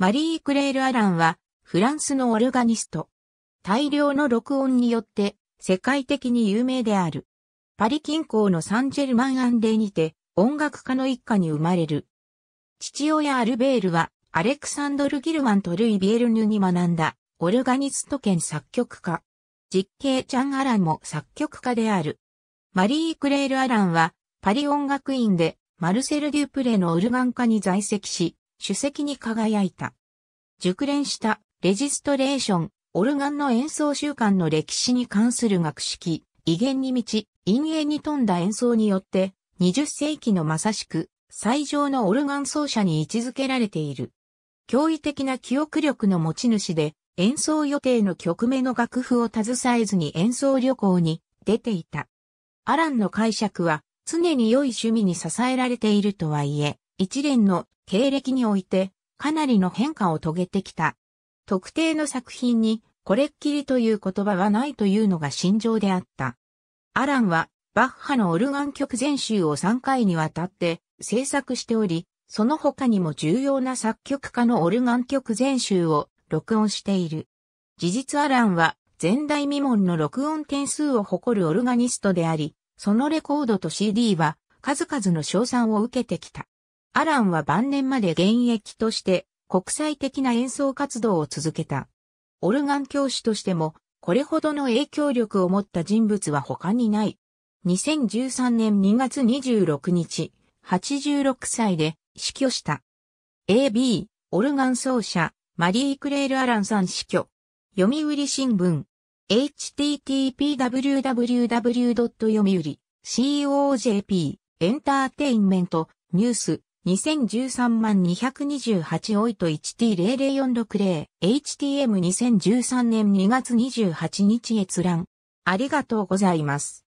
マリー・クレール・アランは、フランスのオルガニスト。大量の録音によって、世界的に有名である。パリ近郊のサンジェルマン・アンデーにて、音楽家の一家に生まれる。父親アルベールは、アレクサンドル・ギルマンとルイ・ビエルヌに学んだ、オルガニスト兼作曲家。実刑ちゃん・アランも作曲家である。マリー・クレール・アランは、パリ音楽院で、マルセル・デュプレのオルガン科に在籍し、主席に輝いた。熟練したレジストレーション、オルガンの演奏習慣の歴史に関する学識、威厳に満ち、陰影に富んだ演奏によって、20世紀のまさしく、最上のオルガン奏者に位置づけられている。驚異的な記憶力の持ち主で、演奏予定の曲目の楽譜を携えずに演奏旅行に出ていた。アランの解釈は、常に良い趣味に支えられているとはいえ、一連の経歴においてかなりの変化を遂げてきた。特定の作品にこれっきりという言葉はないというのが心情であった。アランはバッハのオルガン曲全集を3回にわたって制作しており、その他にも重要な作曲家のオルガン曲全集を録音している。事実アランは前代未聞の録音点数を誇るオルガニストであり、そのレコードと CD は数々の賞賛を受けてきた。アランは晩年まで現役として国際的な演奏活動を続けた。オルガン教師としても、これほどの影響力を持った人物は他にない。2013年2月26日、86歳で死去した。AB、オルガン奏者、マリー・クレール・アランさん死去。読売新聞。http://www. 読売 .co.jp エンターテインメントニュース2013万228オイト 1T00460 HTM2013 年2月28日閲覧。ありがとうございます。